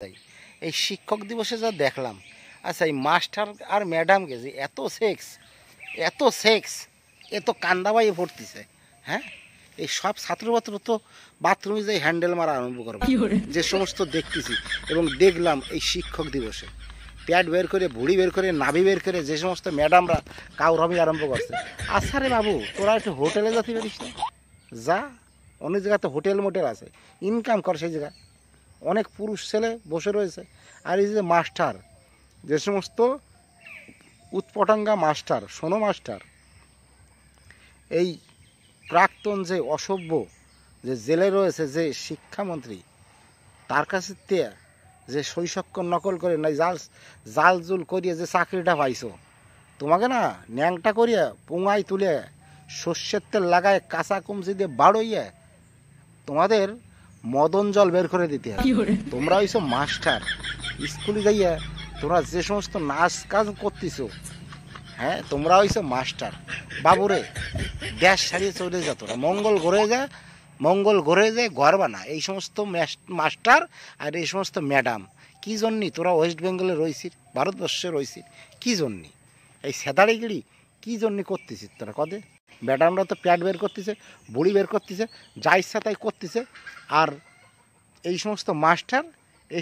তাই এই শিক্ষক দিবসে যা দেখলাম আচ্ছা এই মাস্টার আর ম্যাডামকে যে এত সেক্স এত সেক্স এত কান্দাবাই ভর্তিছে হ্যাঁ এই সব ছাত্রছাত্র তো বাথরুমে যে হ্যান্ডেল মারা আরম্ভ করবো যে সমস্ত দেখতেছি এবং দেখলাম এই শিক্ষক দিবসে প্যাড বের করে ভুড়ি বের করে নাভি বের করে যে সমস্ত ম্যাডামরা কাউরামি আরম্ভ করছে আচ্ছা রে বাবু তোরা একটু হোটেলে যাতে পারিস না যা অনেক জায়গাতে হোটেল মোটেল আছে ইনকাম কর সেই জায়গায় অনেক পুরুষ ছেলে বসে রয়েছে আর এই যে মাস্টার যে সমস্ত উৎপটাঙ্গা মাস্টার সোনো মাস্টার এই প্রাক্তন যে অসভ্য যে জেলে রয়েছে যে শিক্ষামন্ত্রী তার কাছে যে শৈশক্য নকল করে না জাল জাল জুল করিয়ে যে চাকরিটা পাইছো তোমাকে না ন্যাংটা করিয়া পুঙায় তুলে শস্যের তেল লাগায় কাঁচা কুমচি দিয়ে বাড়ইয়া তোমাদের মদন জল বের করে দিতে তোমরা ওইসব মাস্টার স্কুলে যাইয়া তোমরা যে সমস্ত নাচ কাজ করতেছো হ্যাঁ তোমরা ওইসব মাস্টার বাবুরে গ্যাস সারিয়ে চলে যা তোরা মঙ্গল ঘরে যা মঙ্গল ঘরে যে ঘর বানা এই সমস্ত মাস্টার আর এই সমস্ত ম্যাডাম কি জন্যে তোরা ওয়েস্ট বেঙ্গলে রয়েছিস ভারতবর্ষে রয়েছিস কি জন্যে এই সেদাড়িগিরি কি জন্যে করতেছিস তোরা কদে ম্যাডামরা তো প্যাড বের করতেছে বড়ি বের করতেছে যা ইচ্ছা তাই করতেছে আর এই সমস্ত মাস্টার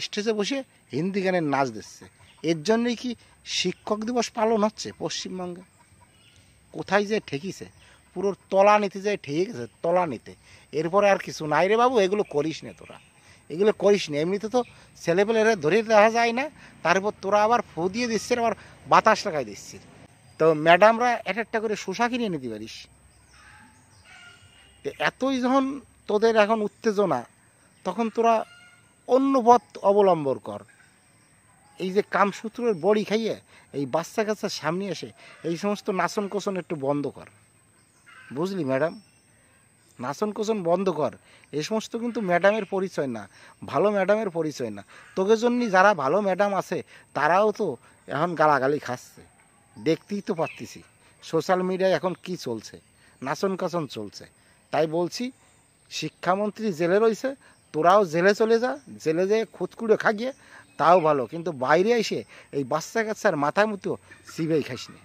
স্টেজে বসে হিন্দি গানের নাচ দিচ্ছে এর জন্যই কি শিক্ষক দিবস পালন হচ্ছে পশ্চিমবঙ্গে কোথায় যে ঠেকিছে পুরো তলা নিতে যায় ঠেকে গেছে তলা নিতে এরপরে আর কিছু নাই রে বাবু এগুলো করিস না তোরা এগুলো করিস না এমনিতে তো ছেলেপেলেরা ধরে দেখা যায় না তারপর তোরা আবার ফু দিয়ে দিচ্ছে আবার বাতাস লাগাই দিচ্ছিস তো ম্যাডামরা এক একটা করে শোষা কিনে এনে পারিস এতই যখন তোদের এখন উত্তেজনা তখন তোরা অন্য পথ অবলম্বন কর এই যে কামসূত্রের বড়ি খাইয়ে এই বাচ্চা কাচ্চার সামনে এসে এই সমস্ত নাচন কোচন একটু বন্ধ কর বুঝলি ম্যাডাম নাচন কোচন বন্ধ কর এই সমস্ত কিন্তু ম্যাডামের পরিচয় না ভালো ম্যাডামের পরিচয় না তোকে জন্য যারা ভালো ম্যাডাম আছে তারাও তো এখন গালাগালি খাচ্ছে দেখতেই তো পারতেছি সোশ্যাল মিডিয়ায় এখন কি চলছে নাচন কাচন চলছে তাই বলছি শিক্ষামন্ত্রী জেলে রয়েছে তোরাও জেলে চলে যা জেলে যেয়ে খুদকুড়ে খাগিয়ে তাও ভালো কিন্তু বাইরে এসে এই বাচ্চা কাচ্চার মাথায় মতো সিবেই খাস নি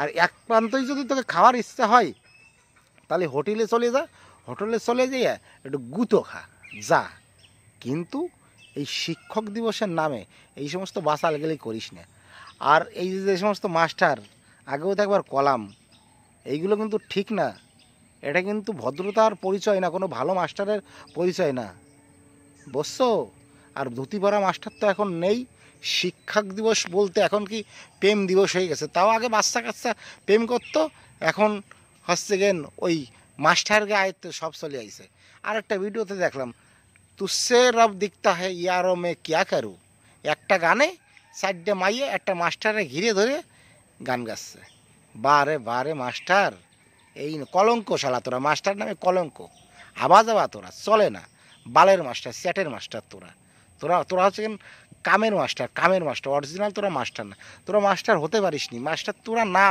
আর এক প্রান্তই যদি তোকে খাওয়ার ইচ্ছা হয় তাহলে হোটেলে চলে যা হোটেলে চলে যেয়ে একটু গুঁতো খা যা কিন্তু এই শিক্ষক দিবসের নামে এই সমস্ত বাসালগেলি করিস না আর এই যে সমস্ত মাস্টার আগেও একবার কলাম এইগুলো কিন্তু ঠিক না এটা কিন্তু ভদ্রতার পরিচয় না কোনো ভালো মাস্টারের পরিচয় না বসছ আর ধুতি পরা মাস্টার তো এখন নেই শিক্ষক দিবস বলতে এখন কি প্রেম দিবস হয়ে গেছে তাও আগে বাচ্চা কাচ্চা প্রেম করতো এখন হচ্ছে গেন ওই মাস্টারকে আয়ত্তে সব চলে আইসে আর একটা ভিডিওতে দেখলাম তুসে রব দিকতা হে ইয়ারো মে কিয়া কারু একটা গানে চারটে মাইয়ে একটা মাস্টারে ঘিরে ধরে গান গাচ্ছে বারে বারে মাস্টার এই কলঙ্ক শালা তোরা মাস্টার নামে কলঙ্ক আবা তোরা চলে না বালের মাস্টার স্যাটের মাস্টার তোরা তোরা তোরা হচ্ছে কামের মাস্টার কামের মাস্টার অরিজিনাল তোরা মাস্টার না তোরা মাস্টার হতে পারিস নি মাস্টার তোরা না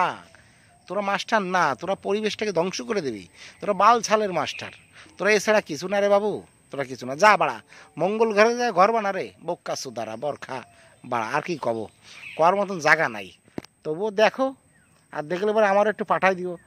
তোরা মাস্টার না তোরা পরিবেশটাকে ধ্বংস করে দিবি তোরা বাল ছালের মাস্টার তোরা এছাড়া কিছু না রে বাবু তোরা কিছু না যা বাড়া মঙ্গল ঘরে যা ঘর বানা রে বোকা সুদারা বরখা বাড়া আর কি কব কর মতন জায়গা নাই তবুও দেখো আর দেখলে পরে আমারও একটু পাঠাই দিও